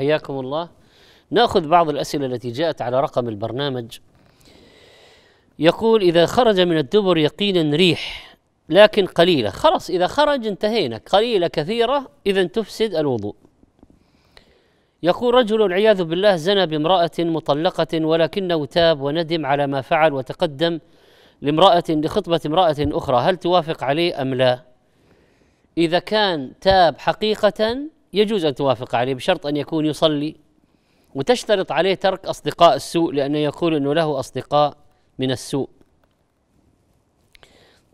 حياكم الله ناخذ بعض الاسئله التي جاءت على رقم البرنامج يقول اذا خرج من الدبر يقينا ريح لكن قليله خلاص اذا خرج انتهينا قليله كثيره اذا تفسد الوضوء يقول رجل والعياذ بالله زنى بامراه مطلقه ولكنه تاب وندم على ما فعل وتقدم لامراه لخطبه امراه اخرى هل توافق عليه ام لا اذا كان تاب حقيقه يجوز أن توافق عليه بشرط أن يكون يصلي وتشترط عليه ترك أصدقاء السوء لأنه يقول أنه له أصدقاء من السوء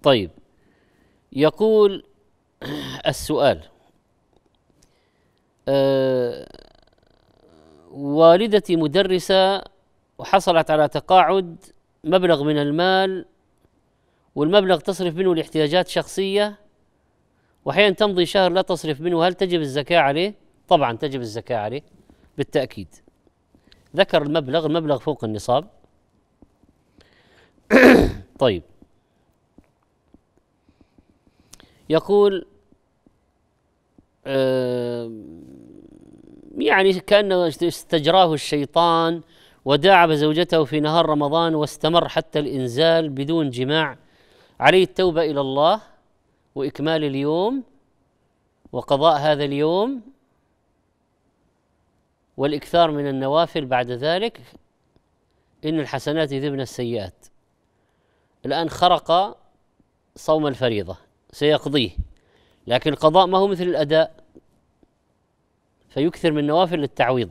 طيب يقول السؤال أه والدتي مدرسة وحصلت على تقاعد مبلغ من المال والمبلغ تصرف منه لاحتياجات شخصية وحين تمضي شهر لا تصرف منه هل تجب الزكاة عليه؟ طبعا تجب الزكاة عليه بالتأكيد ذكر المبلغ المبلغ فوق النصاب طيب يقول يعني كأنه استجراه الشيطان وداعب زوجته في نهار رمضان واستمر حتى الإنزال بدون جماع عليه التوبة إلى الله واكمال اليوم وقضاء هذا اليوم والاكثار من النوافل بعد ذلك ان الحسنات يذبن السيئات الان خرق صوم الفريضه سيقضيه لكن القضاء ما هو مثل الاداء فيكثر من نوافل للتعويض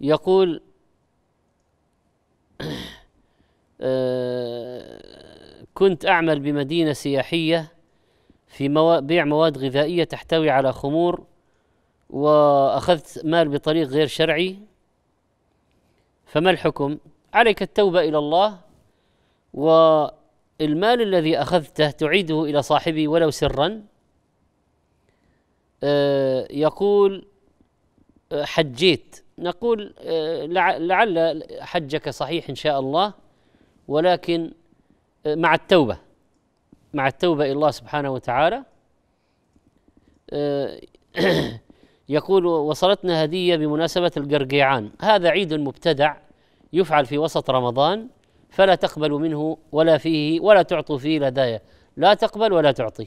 يقول آه، كنت أعمل بمدينة سياحية في موا... بيع مواد غذائية تحتوي على خمور وأخذت مال بطريق غير شرعي فما الحكم؟ عليك التوبة إلى الله والمال الذي أخذته تعيده إلى صاحبه ولو سرا آه، يقول آه، حجيت نقول لعل حجك صحيح إن شاء الله ولكن آه، مع التوبة مع التوبة إلى الله سبحانه وتعالى آه، يقول وصلتنا هدية بمناسبة القرقيعان هذا عيد مبتدع يفعل في وسط رمضان فلا تقبل منه ولا فيه ولا تعطوا فيه الهدايا لا تقبل ولا تعطي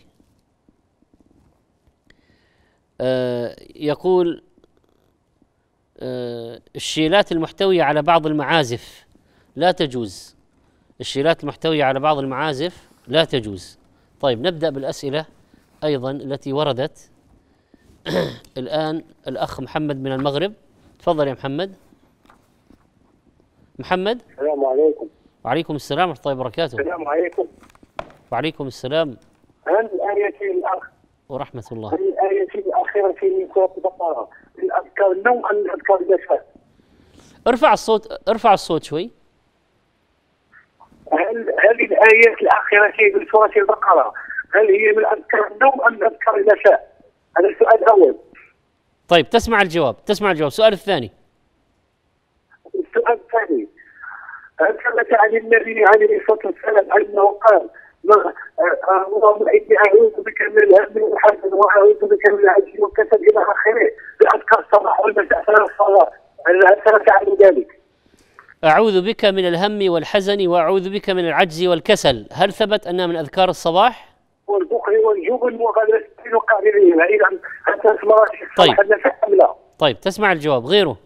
آه، يقول الشيلات المحتوية على بعض المعازف لا تجوز الشيلات المحتوية على بعض المعازف لا تجوز طيب نبدأ بالأسئلة أيضا التي وردت الآن الأخ محمد من المغرب تفضل يا محمد محمد السلام عليكم وعليكم السلام ورحمة الله وبركاته السلام عليكم وعليكم السلام عن الآية الأخ ورحمة الله عن الآية الأخيرة في سورة البقرة الأذكار النوم عن الأذكار الجسد ارفع الصوت ارفع الصوت شوي هل هذه الايات الاخيره في من سوره البقره هل هي من اذكار النوم ام اذكار المساء؟ هذا السؤال الاول. طيب تسمع الجواب، تسمع الجواب، السؤال الثاني. السؤال الثاني هل ثبت عن النبي عليه الصلاه والسلام انه قال اللهم اني اعوذ بك من الهم والحزن واعوذ بك من العجز والكسل الى اخره باذكار الصباح والمساء ثلاث صلوات هل ثبت عن ذلك؟ أعوذ بك من الهم والحزن وأعوذ بك من العجز والكسل هل ثبت أنها من أذكار الصباح؟ والبخل والجبن وغدا قابلين إذا حتى طيب طيب تسمع الجواب غيره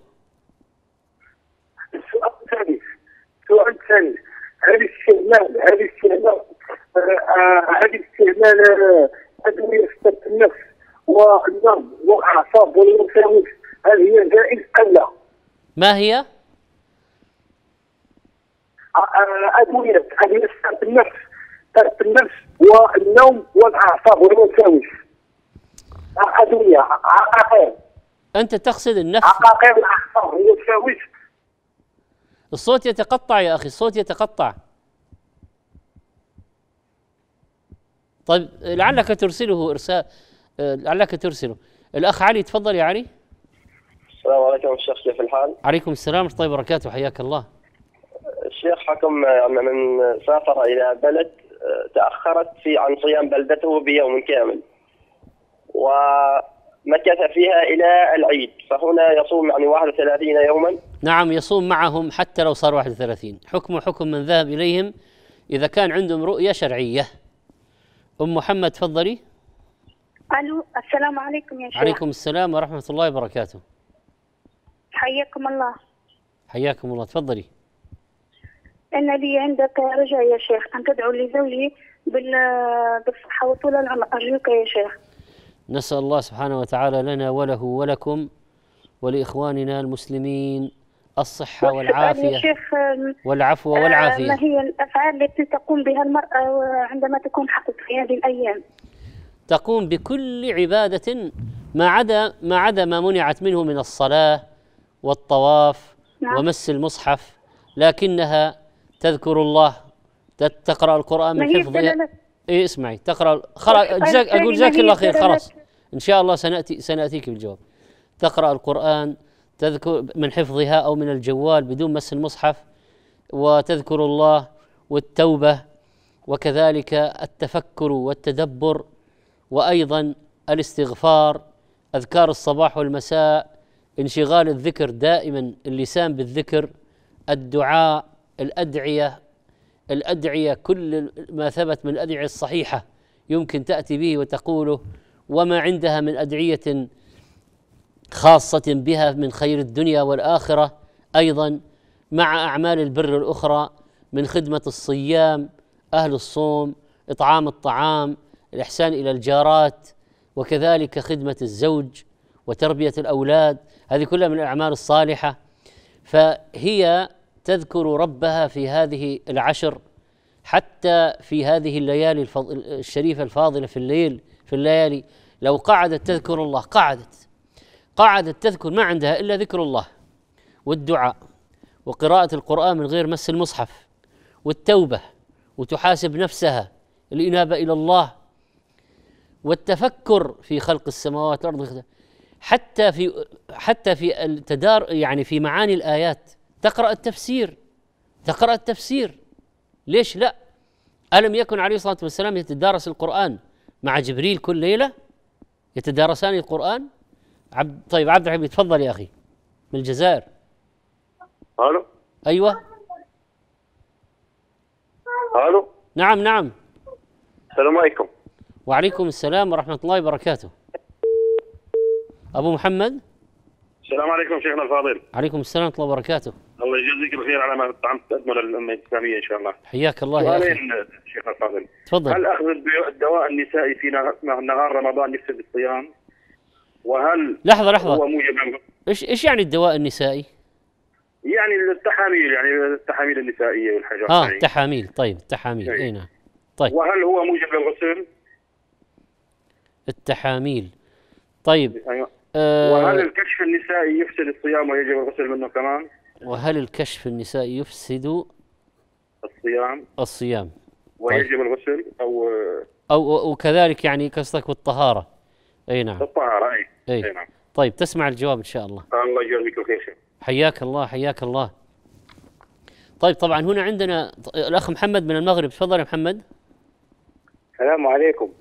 السؤال الثاني السؤال الثاني هل استعمال هل استعمال آه، هل استعمال أدوية النفس والنوم والأعصاب والمساوس هل هي جائز أم لا؟ ما هي؟ ادويه ادويه النفس استعاده النفس والنوم والاعصاب والوساوس ادويه عقاقير انت تقصد النفس عقاقير الاعصاب والوساوس الصوت يتقطع يا اخي الصوت يتقطع طيب لعلك ترسله ارسال لعلك ترسله الاخ علي تفضل يا علي السلام عليكم الشيخ كيف الحال؟ عليكم السلام ورحمه الله وبركاته حياك الله آه، ان من سافر إلى بلد آه، تأخرت في عن صيام بلدته بيوم كامل ومكث فيها إلى العيد فهنا يصوم يعني 31 يوما نعم يصوم معهم حتى لو صار 31 حكم حكم من ذهب إليهم إذا كان عندهم رؤية شرعية أم محمد تفضلي ألو السلام عليكم يا شيخ عليكم السلام ورحمة الله وبركاته حياكم الله حياكم الله تفضلي أن لي عندك رجاء يا شيخ أن تدعو لزوجي بالصحة وطول العمر أرجوك يا شيخ نسأل الله سبحانه وتعالى لنا وله ولكم ولإخواننا المسلمين الصحة والعافية شيخ والعفو آه، والعافية ما هي الأفعال التي تقوم بها المرأة عندما تكون حقك في هذه الأيام تقوم بكل عبادة ما عدا ما عدا ما منعت منه من الصلاة والطواف نعم. ومس المصحف لكنها تذكر الله تقرا القران من حفظ اي اسمعي تقرا خلاص طيب، اقول جزاك الله خير خلاص ان شاء الله سناتي سناتيك بالجواب تقرا القران تذكر من حفظها او من الجوال بدون مس المصحف وتذكر الله والتوبه وكذلك التفكر والتدبر وايضا الاستغفار اذكار الصباح والمساء انشغال الذكر دائما اللسان بالذكر الدعاء الأدعية الأدعية كل ما ثبت من الأدعية الصحيحة يمكن تأتي به وتقوله وما عندها من أدعية خاصة بها من خير الدنيا والآخرة أيضا مع أعمال البر الأخرى من خدمة الصيام أهل الصوم إطعام الطعام الإحسان إلى الجارات وكذلك خدمة الزوج وتربية الأولاد هذه كلها من الأعمال الصالحة فهي تذكر ربها في هذه العشر حتى في هذه الليالي الشريفة الفاضلة في الليل في الليالي لو قعدت تذكر الله قعدت قعدت تذكر ما عندها إلا ذكر الله والدعاء وقراءة القرآن من غير مس المصحف والتوبة وتحاسب نفسها الإنابة إلى الله والتفكر في خلق السماوات والأرض حتى في حتى في التدار يعني في معاني الآيات تقرأ التفسير تقرأ التفسير ليش لا ألم يكن عليه الصلاة والسلام يتدارس القرآن مع جبريل كل ليلة يتدارسان القرآن عبد طيب عبد الحميد تفضل يا أخي من الجزائر ألو أيوه ألو نعم نعم السلام عليكم وعليكم السلام ورحمة الله وبركاته أبو محمد السلام عليكم شيخنا الفاضل عليكم السلام ورحمة الله وبركاته الله يجزيك الخير على ما طعمت تقدمه للامه الاسلاميه ان شاء الله. حياك الله يا اخي. شيخ الفاضل. تفضل. هل اخذ الدواء النسائي في نهار رمضان يفسد الصيام؟ وهل لحظه لحظه هو موجب ايش ايش يعني الدواء النسائي؟ يعني التحاميل يعني التحاميل النسائيه والحاجات اه التحاميل تحاميل طيب التحاميل اي إيه، نعم. طيب. وهل هو موجب للغسل؟ التحاميل طيب ايوه. آه وهل الكشف النسائي يفسد الصيام ويجب الغسل منه كمان؟ وهل الكشف النسائي يفسد الصيام الصيام ويجب طيب. الغسل او او وكذلك يعني قصدك والطهاره اي نعم الطهاره اي اي, أي نعم. طيب تسمع الجواب ان شاء الله الله يجزيك الخير حياك الله حياك الله طيب طبعا هنا عندنا الاخ محمد من المغرب تفضل يا محمد السلام عليكم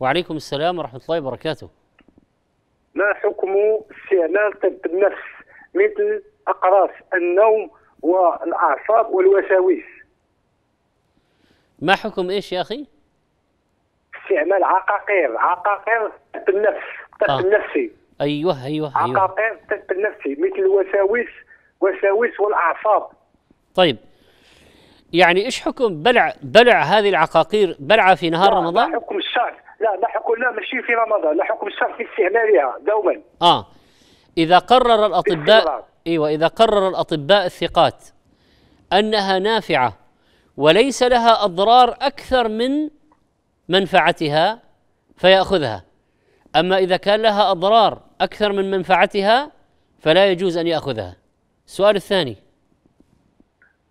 وعليكم السلام ورحمه الله وبركاته ما حكم استعمال طب النفس مثل اقراص النوم والاعصاب والوساوس ما حكم ايش يا اخي؟ استعمال عقاقير عقاقير طب النفس طب آه. النفسي أيوه،, ايوه ايوه عقاقير أيوة. طب النفسي مثل الوساوس وساوس والاعصاب طيب يعني ايش حكم بلع بلع هذه العقاقير بلعها في نهار لا رمضان؟ لا حكم الشرع لا لا حكم لا ماشي في رمضان لا حكم الشرع في استعمالها دوما اه اذا قرر الاطباء ايوه اذا قرر الاطباء الثقات انها نافعه وليس لها اضرار اكثر من منفعتها فياخذها اما اذا كان لها اضرار اكثر من منفعتها فلا يجوز ان ياخذها السؤال الثاني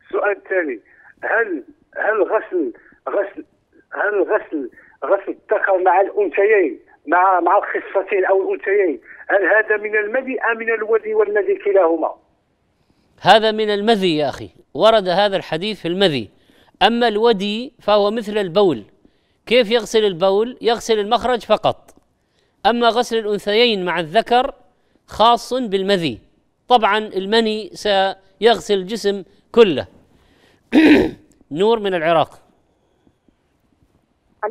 السؤال الثاني هل هل غسل غسل هل غسل غسل الذكر مع الانثيين مع مع الخصتين او الانثيين هل هذا من المذي أم من الوذي والمذي كلاهما هذا من المذي يا أخي ورد هذا الحديث في المذي أما الودي فهو مثل البول كيف يغسل البول يغسل المخرج فقط أما غسل الأنثيين مع الذكر خاص بالمذي طبعا المني سيغسل الجسم كله نور من العراق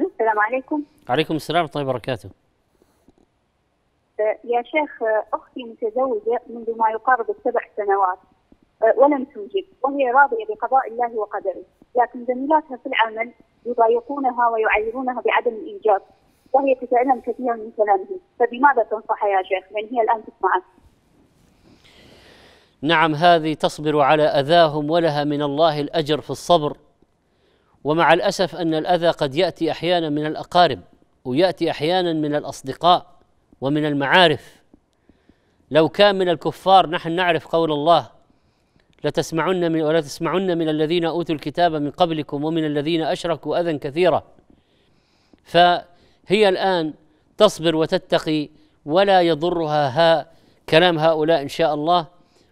السلام عليكم عليكم السلام ورحمة الله وبركاته يا شيخ أختي متزوجة منذ ما يقارب السبع سنوات آه، ولم تنجب وهي راضية بقضاء الله وقدره لكن زميلاتها في العمل يضايقونها ويعيرونها بعدم الإنجاب وهي تتألم كثيرا من كلامه فبماذا تنصح يا شيخ لأن هي الآن تسمعك نعم هذه تصبر على أذاهم ولها من الله الأجر في الصبر ومع الأسف أن الأذى قد يأتي أحيانا من الأقارب ويأتي أحيانا من الأصدقاء ومن المعارف لو كان من الكفار نحن نعرف قول الله لتسمعن من ولا تسمعن من الذين اوتوا الكتاب من قبلكم ومن الذين اشركوا اذى كثيرا فهي الان تصبر وتتقي ولا يضرها ها كلام هؤلاء ان شاء الله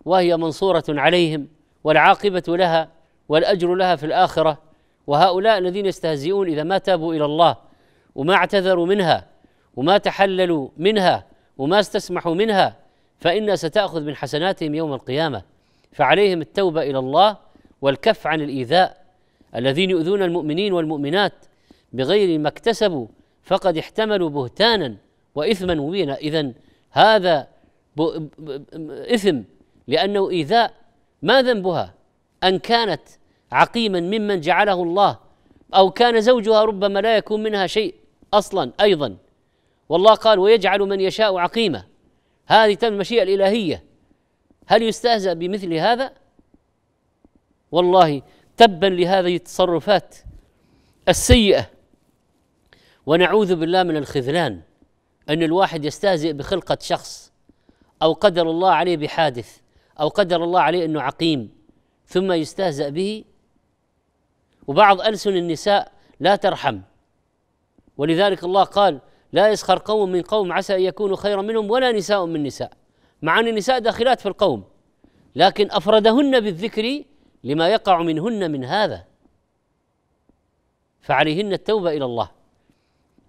وهي منصوره عليهم والعاقبه لها والاجر لها في الاخره وهؤلاء الذين يستهزئون اذا ما تابوا الى الله وما اعتذروا منها وما تحللوا منها وما استسمحوا منها فإنها ستأخذ من حسناتهم يوم القيامة فعليهم التوبة إلى الله والكف عن الإيذاء الذين يؤذون المؤمنين والمؤمنات بغير ما اكتسبوا فقد احتملوا بهتانا وإثما مبينا إذا هذا إثم لأنه إيذاء ما ذنبها أن كانت عقيما ممن جعله الله أو كان زوجها ربما لا يكون منها شيء أصلا أيضا والله قال ويجعل من يشاء عقيمة هذه تم المشيئة الإلهية هل يستهزأ بمثل هذا؟ والله تبا لهذه التصرفات السيئة ونعوذ بالله من الخذلان أن الواحد يستهزئ بخلقة شخص أو قدر الله عليه بحادث أو قدر الله عليه أنه عقيم ثم يستهزأ به وبعض ألسن النساء لا ترحم ولذلك الله قال لا يسخر قوم من قوم عسى ان يكونوا خيرا منهم ولا نساء من نساء مع ان النساء داخلات في القوم لكن افردهن بالذكر لما يقع منهن من هذا فعليهن التوبه الى الله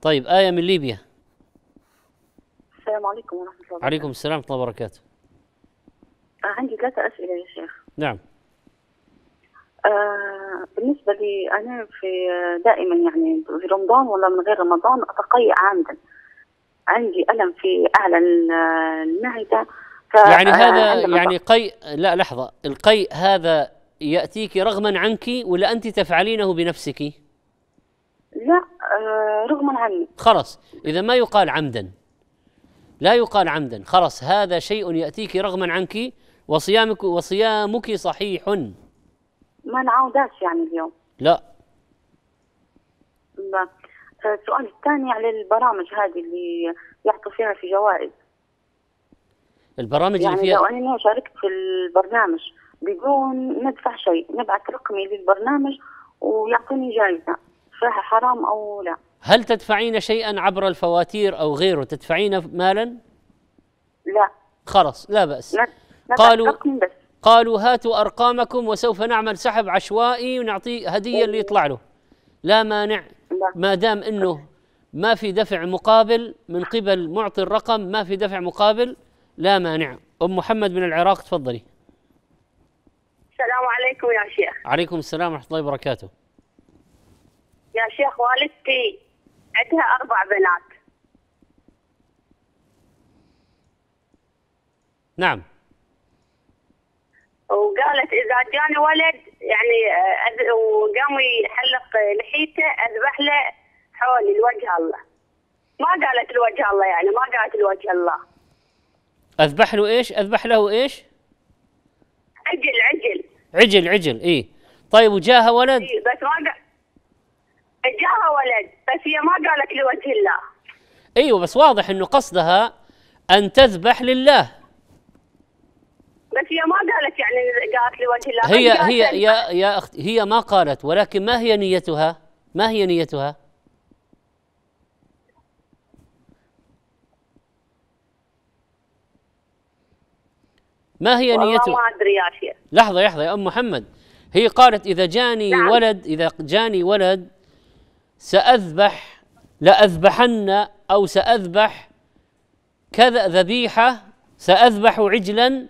طيب ايه من ليبيا السلام عليكم ورحمه الله وبركاته عليكم السلام ورحمه الله وبركاته عندي ثلاثه اسئله يا شيخ نعم آه، بالنسبة لي أنا في آه، دائما يعني في رمضان ولا من غير رمضان أتقي عمدا عندي ألم في أعلى آه، المعدة يعني هذا يعني قيء لا لحظة القيء هذا يأتيك رغما عنك ولا أنت تفعلينه بنفسك؟ لا رغما عني خلاص إذا ما يقال عمدا لا يقال عمدا خلاص هذا شيء يأتيك رغما عنك وصيامك وصيامك صحيح ما نعاودهاش يعني اليوم لا آه، السؤال الثاني على البرامج هذه اللي يعطوا فيها في جوائز البرامج يعني اللي فيها لو انا شاركت في البرنامج بدون ندفع شيء نبعث رقمي للبرنامج ويعطوني جائزه فيها حرام او لا هل تدفعين شيئا عبر الفواتير او غيره تدفعين مالا؟ لا خلاص لا بأس لا قالوا بس قالوا هاتوا أرقامكم وسوف نعمل سحب عشوائي ونعطيه هدية اللي يطلع له لا مانع ما دام أنه ما في دفع مقابل من قبل معطي الرقم ما في دفع مقابل لا مانع أم محمد من العراق تفضلي السلام عليكم يا شيخ عليكم السلام ورحمة الله وبركاته يا شيخ والدتي عندها أربع بنات نعم وقالت اذا جاني ولد يعني آه، وقام يحلق لحيته اذبح له حولي لوجه الله ما قالت لوجه الله يعني ما قالت لوجه الله اذبح له ايش؟ اذبح له ايش؟ عجل عجل عجل عجل اي طيب وجاها ولد؟ إيه بس ما قال جاها ولد بس هي ما قالت لوجه الله ايوه بس واضح انه قصدها ان تذبح لله بس هي ما قالت يعني قالت لوجه الله هي هي يعني يا يا اخت هي ما قالت ولكن ما هي نيتها؟ ما هي نيتها؟ ما هي نيتها؟ ما ادري يا شيخ لحظة لحظة يا ام محمد هي قالت اذا جاني نعم. ولد اذا جاني ولد ساذبح لاذبحن او ساذبح كذا ذبيحة ساذبح عجلا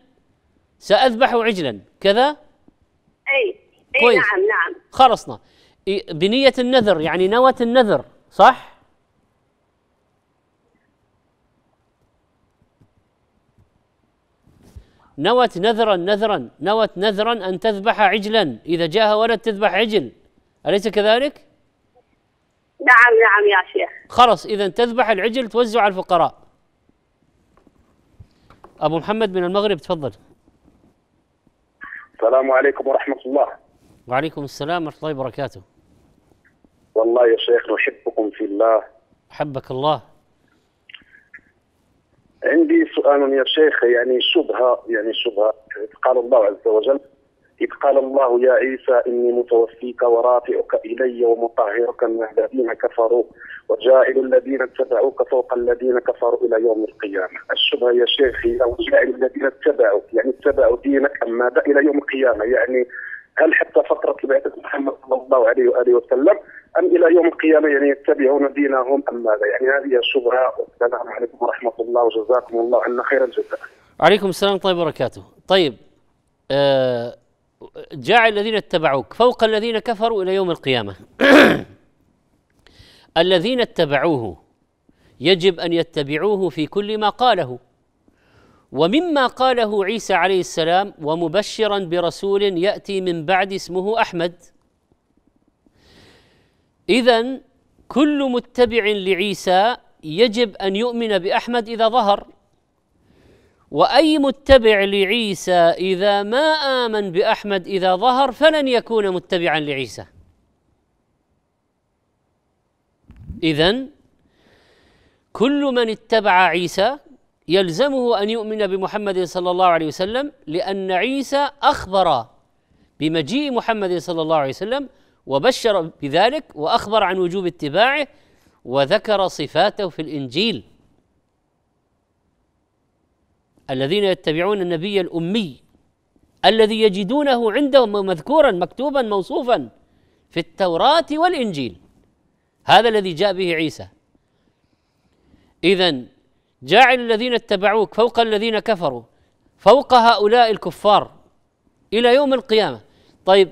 سأذبح عجلا كذا أي أي كويس. نعم نعم خلصنا بنية النذر يعني نوت النذر صح؟ نوت نذرا نذرا نوت نذرا أن تذبح عجلا إذا جاءها ولد تذبح عجل أليس كذلك؟ نعم نعم يا شيخ خلص إذا تذبح العجل توزع على الفقراء أبو محمد من المغرب تفضل السلام عليكم ورحمة الله وعليكم السلام ورحمة الله وبركاته والله يا شيخ نحبكم في الله أحبك الله عندي سؤال يا شيخ يعني شبهة يعني شبهة قال الله عز وجل إذ قال الله يا عيسى إني متوفيك ورافعك إلي ومطهرك من الذين كفروا وجاعل الذين اتبعوك فوق الذين كفروا إلى يوم القيامة الشبهة يا شيخي أو جاعل الذين اتبعوا يعني اتبعوا دينك أم ماذا إلى يوم القيامة يعني هل حتى فترة بعثة محمد صلى الله عليه وآله وسلم أم إلى يوم القيامة يعني يتبعون دينهم أم ماذا يعني هذه الشبهة السلام عليكم ورحمة الله وجزاكم الله عنا خير الجزاء عليكم السلام طيب وبركاته طيب آه جاعل الذين اتبعوك فوق الذين كفروا الى يوم القيامه الذين اتبعوه يجب ان يتبعوه في كل ما قاله ومما قاله عيسى عليه السلام ومبشرا برسول ياتي من بعد اسمه احمد اذا كل متبع لعيسى يجب ان يؤمن باحمد اذا ظهر واي متبع لعيسى اذا ما امن باحمد اذا ظهر فلن يكون متبعا لعيسى اذا كل من اتبع عيسى يلزمه ان يؤمن بمحمد صلى الله عليه وسلم لان عيسى اخبر بمجيء محمد صلى الله عليه وسلم وبشر بذلك واخبر عن وجوب اتباعه وذكر صفاته في الانجيل الذين يتبعون النبي الأمي الذي يجدونه عندهم مذكورا مكتوبا موصوفا في التوراة والإنجيل هذا الذي جاء به عيسى إذا جاعل الذين اتبعوك فوق الذين كفروا فوق هؤلاء الكفار إلى يوم القيامة طيب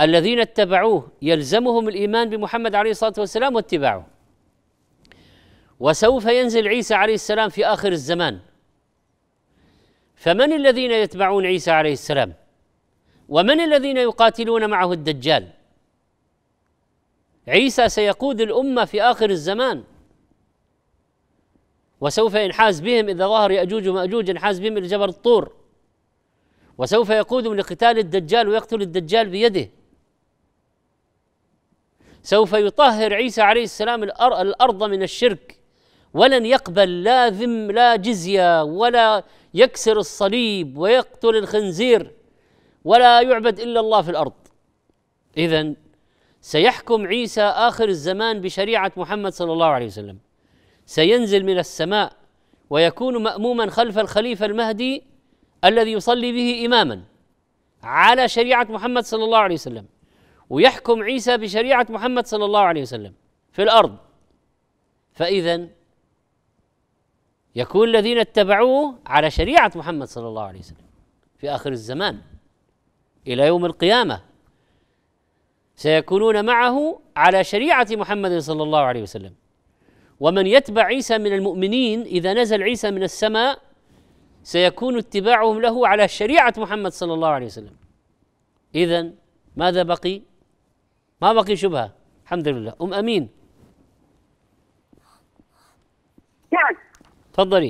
الذين اتبعوه يلزمهم الإيمان بمحمد عليه الصلاة والسلام واتباعه وسوف ينزل عيسى عليه السلام في آخر الزمان فمن الذين يتبعون عيسى عليه السلام ومن الذين يقاتلون معه الدجال عيسى سيقود الامه في اخر الزمان وسوف ينحاز بهم اذا ظهر ياجوج وماجوج ينحاز بهم الى جبل الطور وسوف يقودهم لقتال الدجال ويقتل الدجال بيده سوف يطهر عيسى عليه السلام الارض من الشرك ولن يقبل لا ذم لا جزيه ولا يكسر الصليب ويقتل الخنزير ولا يعبد الا الله في الارض اذا سيحكم عيسى اخر الزمان بشريعه محمد صلى الله عليه وسلم سينزل من السماء ويكون ماموما خلف الخليفه المهدي الذي يصلي به اماما على شريعه محمد صلى الله عليه وسلم ويحكم عيسى بشريعه محمد صلى الله عليه وسلم في الارض فاذا يكون الذين اتبعوه على شريعة محمد صلى الله عليه وسلم في آخر الزمان إلى يوم القيامة سيكونون معه على شريعة محمد صلى الله عليه وسلم ومن يتبع عيسى من المؤمنين إذا نزل عيسى من السماء سيكون اتباعهم له على شريعة محمد صلى الله عليه وسلم إذا ماذا بقي؟ ما بقي شبهة الحمد لله أم أمين نعم تفضلي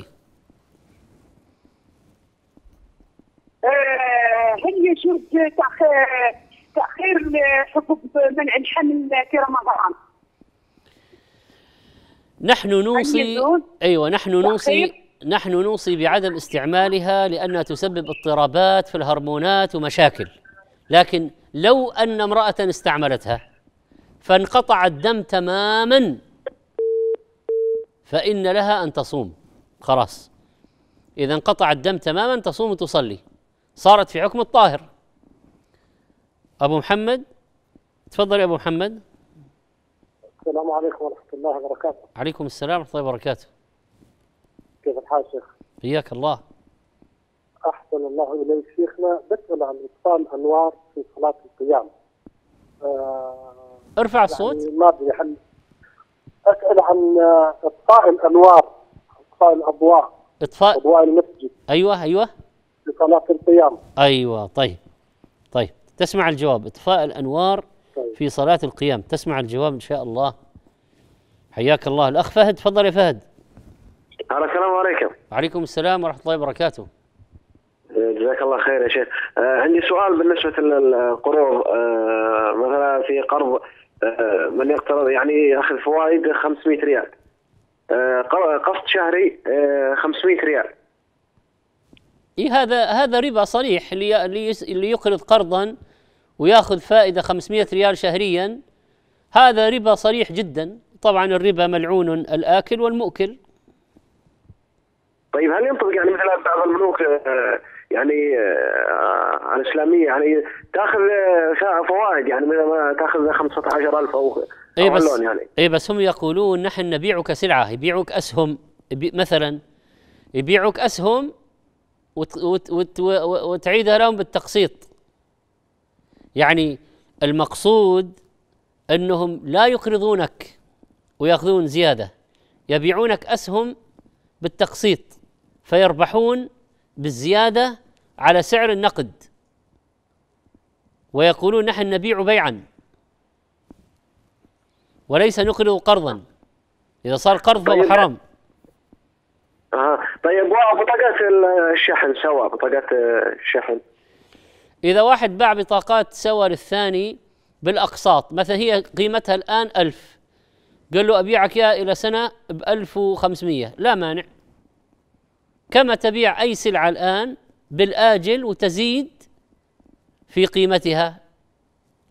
هي آه، شرط تاخير حبوب منع الحمل في رمضان نحن نوصي ايوه نحن نوصي نحن نوصي بعدم استعمالها لانها تسبب اضطرابات في الهرمونات ومشاكل لكن لو ان امراه استعملتها فانقطع الدم تماما فان لها ان تصوم خلاص إذا انقطع الدم تماما تصوم وتصلي صارت في حكم الطاهر أبو محمد تفضل يا أبو محمد السلام عليكم ورحمة الله وبركاته عليكم السلام ورحمة الله وبركاته كيف الحال شيخ حياك الله أحسن الله إليك شيخنا بسأل عن إطفاء الأنوار في صلاة القيام آه ارفع الصوت يعني ما أسأل عن إطفاء آه، الأنوار اطفاء الاضواء اطفاء اضواء المسجد ايوه ايوه لصلاه القيام ايوه طيب طيب تسمع الجواب اطفاء الانوار طيب. في صلاه القيام تسمع الجواب ان شاء الله حياك الله الاخ فهد تفضل يا فهد السلام عليكم وعليكم السلام ورحمه الله وبركاته جزاك الله خير يا شيخ آه عندي سؤال بالنسبه للقروض آه مثلا في قرض آه من يقترض يعني ياخذ فوائد 500 ريال آه، قسط شهري 500 آه، ريال إيه هذا هذا ربا صريح اللي يقرض قرضا وياخذ فائده 500 ريال شهريا هذا ربا صريح جدا طبعا الربا ملعون الاكل والمؤكل طيب هل ينطبق يعني مثلا بعض البنوك آه، يعني الاسلاميه آه، يعني تاخذ آه، فوائد يعني ما تاخذ 15000 او اي بس يعني. اي بس هم يقولون نحن نبيعك سلعه يبيعك اسهم مثلا يبيعك اسهم وت وت وت وتعيدها لهم بالتقسيط يعني المقصود انهم لا يقرضونك وياخذون زياده يبيعونك اسهم بالتقسيط فيربحون بالزياده على سعر النقد ويقولون نحن نبيع بيعا وليس نقرض قرضا اذا صار قرض فهو طيب. حرام آه. طيب بطاقات الشحن سوا بطاقات آه، الشحن اذا واحد باع بطاقات سوا للثاني بالاقساط مثلا هي قيمتها الان ألف قال له ابيعك اياها الى سنه ب 1500 لا مانع كما تبيع أي سلعة الآن بالآجل وتزيد في قيمتها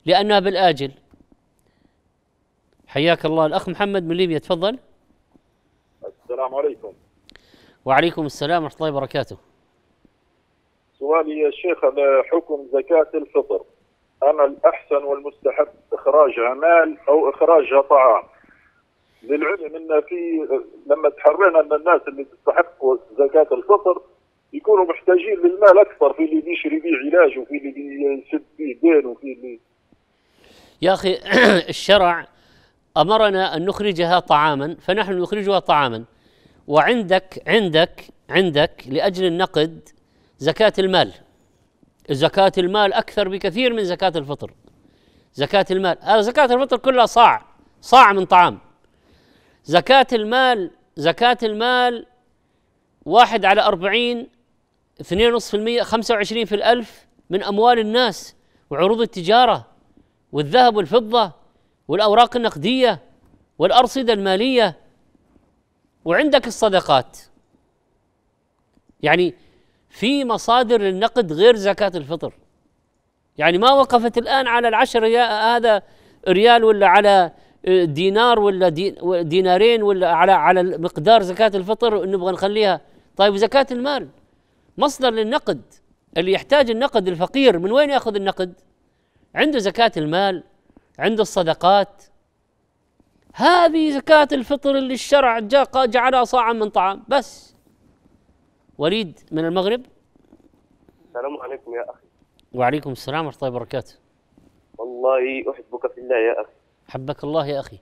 لأنها بالآجل حياك الله الأخ محمد من ليبيا تفضل السلام عليكم وعليكم السلام ورحمة الله وبركاته سؤالي يا شيخ حكم زكاة الفطر أنا الأحسن والمستحب إخراجها مال أو إخراجها طعام للعلم ان في لما تحرينا ان الناس اللي تستحق زكاه الفطر يكونوا محتاجين للمال اكثر في اللي بيشري به علاج وفي اللي بيسد به دين وفي اللي يا اخي الشرع امرنا ان نخرجها طعاما فنحن نخرجها طعاما وعندك عندك عندك لاجل النقد زكاه المال زكاه المال اكثر بكثير من زكاه الفطر زكاه المال آه، زكاه الفطر كلها صاع صاع من طعام زكاة المال زكاة المال واحد على أربعين اثنين ونصف المية خمسة وعشرين في الألف من أموال الناس وعروض التجارة والذهب والفضة والأوراق النقدية والأرصدة المالية وعندك الصدقات يعني في مصادر للنقد غير زكاة الفطر يعني ما وقفت الآن على العشر ريال هذا ريال ولا على آه، دينار ولا دينارين ولا على على مقدار زكاه الفطر نبغى نخليها طيب وزكاه المال مصدر للنقد اللي يحتاج النقد الفقير من وين ياخذ النقد عنده زكاه المال عنده الصدقات هذه زكاة الفطر اللي الشرع جعلها صاعا من طعام بس وليد من المغرب السلام عليكم يا أخي وعليكم السلام ورحمة الله وبركاته والله أحبك في الله يا أخي حبك الله يا أخي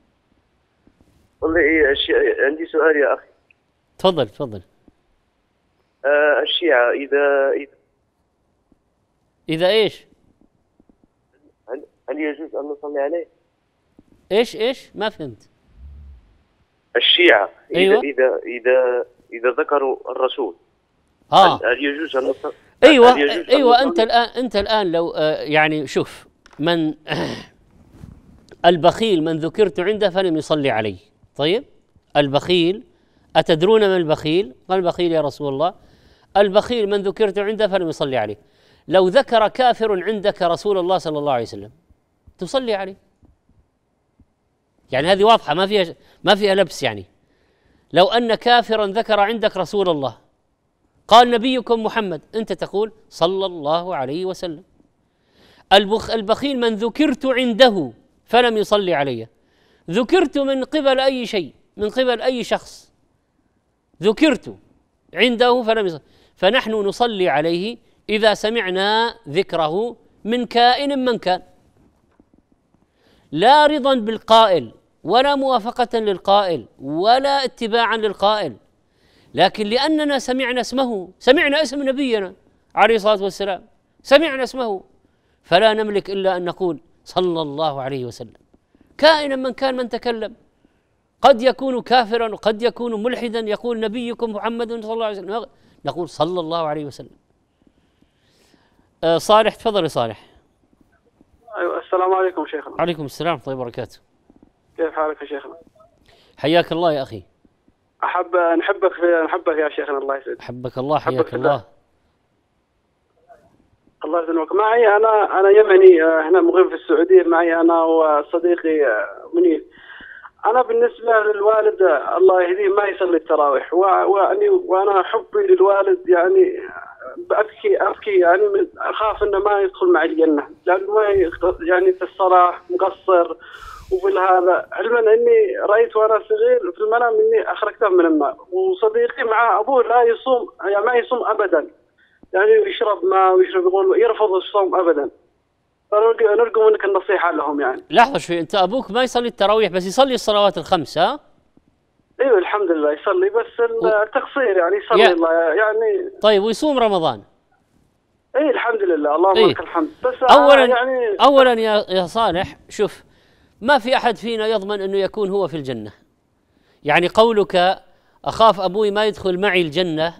والله إيه، الشيعة عندي سؤال يا أخي تفضل تفضل آه الشيعة إذا إذا إذا إيش؟ هل يجوز أن نصلي عليه؟ إيش إيش؟ ما فهمت الشيعة إذا أيوة؟ إذا إذا إذا ذكروا الرسول آه هل يجوز أن أيوة، أيوة، نصلي أيوة أيوة أنت الآن أنت الآن لو آه، يعني شوف من آه، البخيل من ذكرت عنده فلم يصلي عليه طيب البخيل أتدرون من البخيل ما البخيل يا رسول الله البخيل من ذكرت عنده فلم يصلي عليه لو ذكر كافر عندك رسول الله صلى الله عليه وسلم تصلي عليه يعني هذه واضحه ما فيها ما فيها لبس يعني لو ان كافرا ذكر عندك رسول الله قال نبيكم محمد انت تقول صلى الله عليه وسلم البخ البخيل من ذكرت عنده فلم يصلي علي ذكرت من قبل أي شيء من قبل أي شخص ذكرت عنده فلم يصلي فنحن نصلي عليه إذا سمعنا ذكره من كائن من كان لا رضا بالقائل ولا موافقة للقائل ولا اتباعا للقائل لكن لأننا سمعنا اسمه سمعنا اسم نبينا عليه الصلاة والسلام سمعنا اسمه فلا نملك إلا أن نقول صلى الله عليه وسلم كائنا من كان من تكلم قد يكون كافرا وقد يكون ملحدا يقول نبيكم محمد صلى الله عليه وسلم نقول صلى الله عليه وسلم آه، صالح تفضل يا صالح ايوه السلام عليكم شيخنا عليكم السلام ورحمه الله وبركاته كيف حالك يا شيخنا حياك الله يا اخي احب نحبك نحبك يا شيخنا الله يسعدك احبك الله حياك الله الله يسلمك معي انا انا يمني آه، هنا مقيم في السعوديه معي انا وصديقي آه، منير انا بالنسبه للوالد آه، الله يهديه ما يصلي التراويح واني وانا حبي للوالد يعني ابكي ابكي يعني اخاف انه ما يدخل مع الجنه لانه ما يعني في الصلاه مقصر وفي هذا علما اني رايت وانا صغير في المنام اني اخرجته من الماء وصديقي معاه ابوه لا يصوم يعني ما يصوم ابدا يعني يشرب ماء ويشرب يقول يرفض الصوم ابدا فنرجو منك النصيحه لهم يعني لحظه شوي انت ابوك ما يصلي التراويح بس يصلي الصلوات الخمس ها؟ ايوه الحمد لله يصلي بس التقصير يعني يصلي يا. الله يعني طيب ويصوم رمضان اي الحمد لله اللهم إيه؟ لك الحمد بس آه، اولا يعني اولا يا يا صالح شوف ما في احد فينا يضمن انه يكون هو في الجنه يعني قولك اخاف ابوي ما يدخل معي الجنه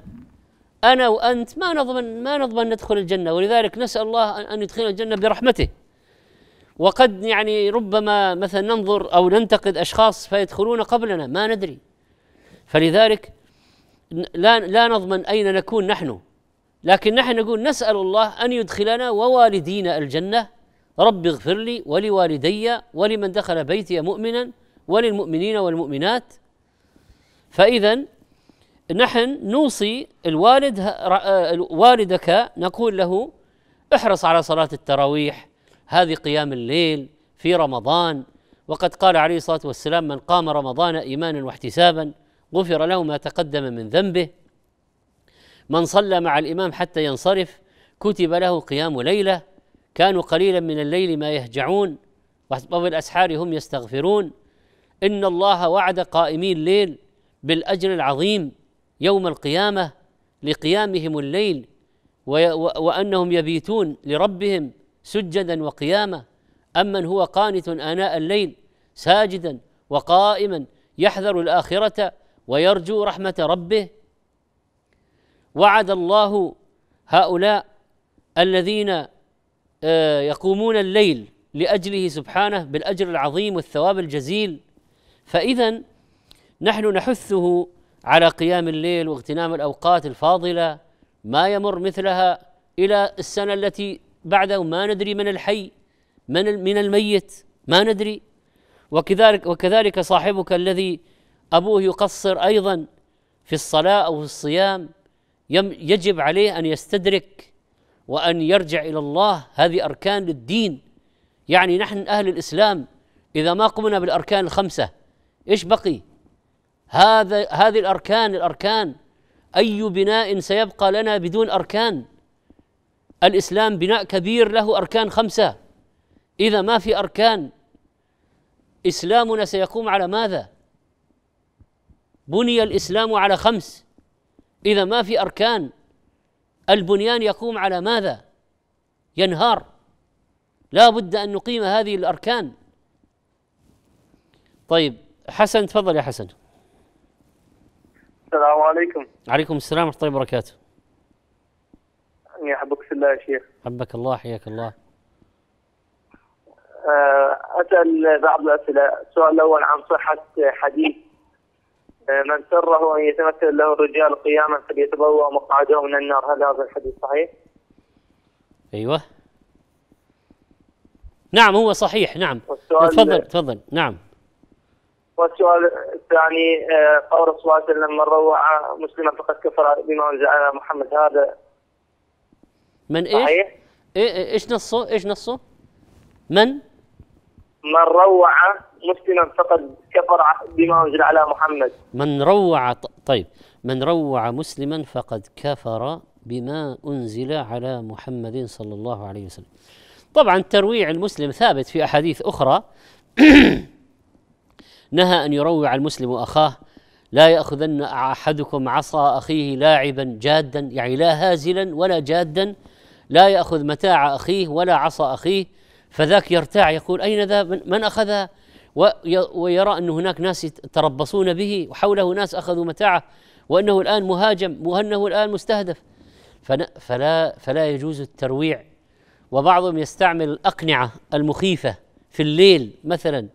انا وانت ما نضمن ما نضمن ندخل الجنه ولذلك نسال الله ان يدخلنا الجنه برحمته وقد يعني ربما مثلا ننظر او ننتقد اشخاص فيدخلون قبلنا ما ندري فلذلك لا لا نضمن اين نكون نحن لكن نحن نقول نسال الله ان يدخلنا ووالدينا الجنه رب اغفر لي ولوالدي ولمن دخل بيتي مؤمنا وللمؤمنين والمؤمنات فاذا نحن نوصي الوالد آه، والدك نقول له احرص على صلاة التراويح هذه قيام الليل في رمضان وقد قال عليه الصلاة والسلام من قام رمضان إيمانا واحتسابا غفر له ما تقدم من ذنبه من صلى مع الإمام حتى ينصرف كتب له قيام ليلة كانوا قليلا من الليل ما يهجعون وبالأسحار هم يستغفرون إن الله وعد قائمي الليل بالأجر العظيم يوم القيامه لقيامهم الليل وانهم يبيتون لربهم سجدا وقياما من هو قانت اناء الليل ساجدا وقائما يحذر الاخره ويرجو رحمه ربه وعد الله هؤلاء الذين آه، يقومون الليل لاجله سبحانه بالاجر العظيم والثواب الجزيل فاذا نحن نحثه على قيام الليل واغتنام الاوقات الفاضله ما يمر مثلها الى السنه التي بعده ما ندري من الحي من من الميت ما ندري وكذلك وكذلك صاحبك الذي ابوه يقصر ايضا في الصلاه او في الصيام يجب عليه ان يستدرك وان يرجع الى الله هذه اركان الدين يعني نحن اهل الاسلام اذا ما قمنا بالاركان الخمسه ايش بقي؟ هذا هذه الاركان الاركان اي بناء سيبقى لنا بدون اركان الاسلام بناء كبير له اركان خمسه اذا ما في اركان اسلامنا سيقوم على ماذا بني الاسلام على خمس اذا ما في اركان البنيان يقوم على ماذا ينهار لا بد ان نقيم هذه الاركان طيب حسن تفضل يا حسن السلام عليكم عليكم السلام ورحمة الله وبركاته يحبك في الله يا شيخ حبك الله حياك الله آه، أسأل بعض الأسئلة السؤال الأول عن صحة حديث آه، من سره أن يتمثل له الرجال قياما فليتبوأ مقعده من النار هل هذا الحديث صحيح؟ أيوه نعم هو صحيح نعم تفضل تفضل نعم والسؤال الثاني آه، قول الرسول صلى الله عليه وسلم من روع مسلما فقد كفر بما انزل على محمد هذا من ايش؟ صحيح؟ إيه، إيه، ايش نصه؟ ايش نصه؟ من؟ من روع مسلما فقد كفر بما انزل على محمد من روع طيب من روع مسلما فقد كفر بما انزل على محمد صلى الله عليه وسلم. طبعا ترويع المسلم ثابت في احاديث اخرى نهى أن يروع المسلم أخاه لا يأخذن أحدكم عصا أخيه لاعبا جادا يعني لا هازلا ولا جادا لا يأخذ متاع أخيه ولا عصا أخيه فذاك يرتاع يقول أين ذا من أخذها ويرى أن هناك ناس يتربصون به وحوله ناس أخذوا متاعه وأنه الآن مهاجم وأنه الآن مستهدف فلا, فلا يجوز الترويع وبعضهم يستعمل الأقنعة المخيفة في الليل مثلا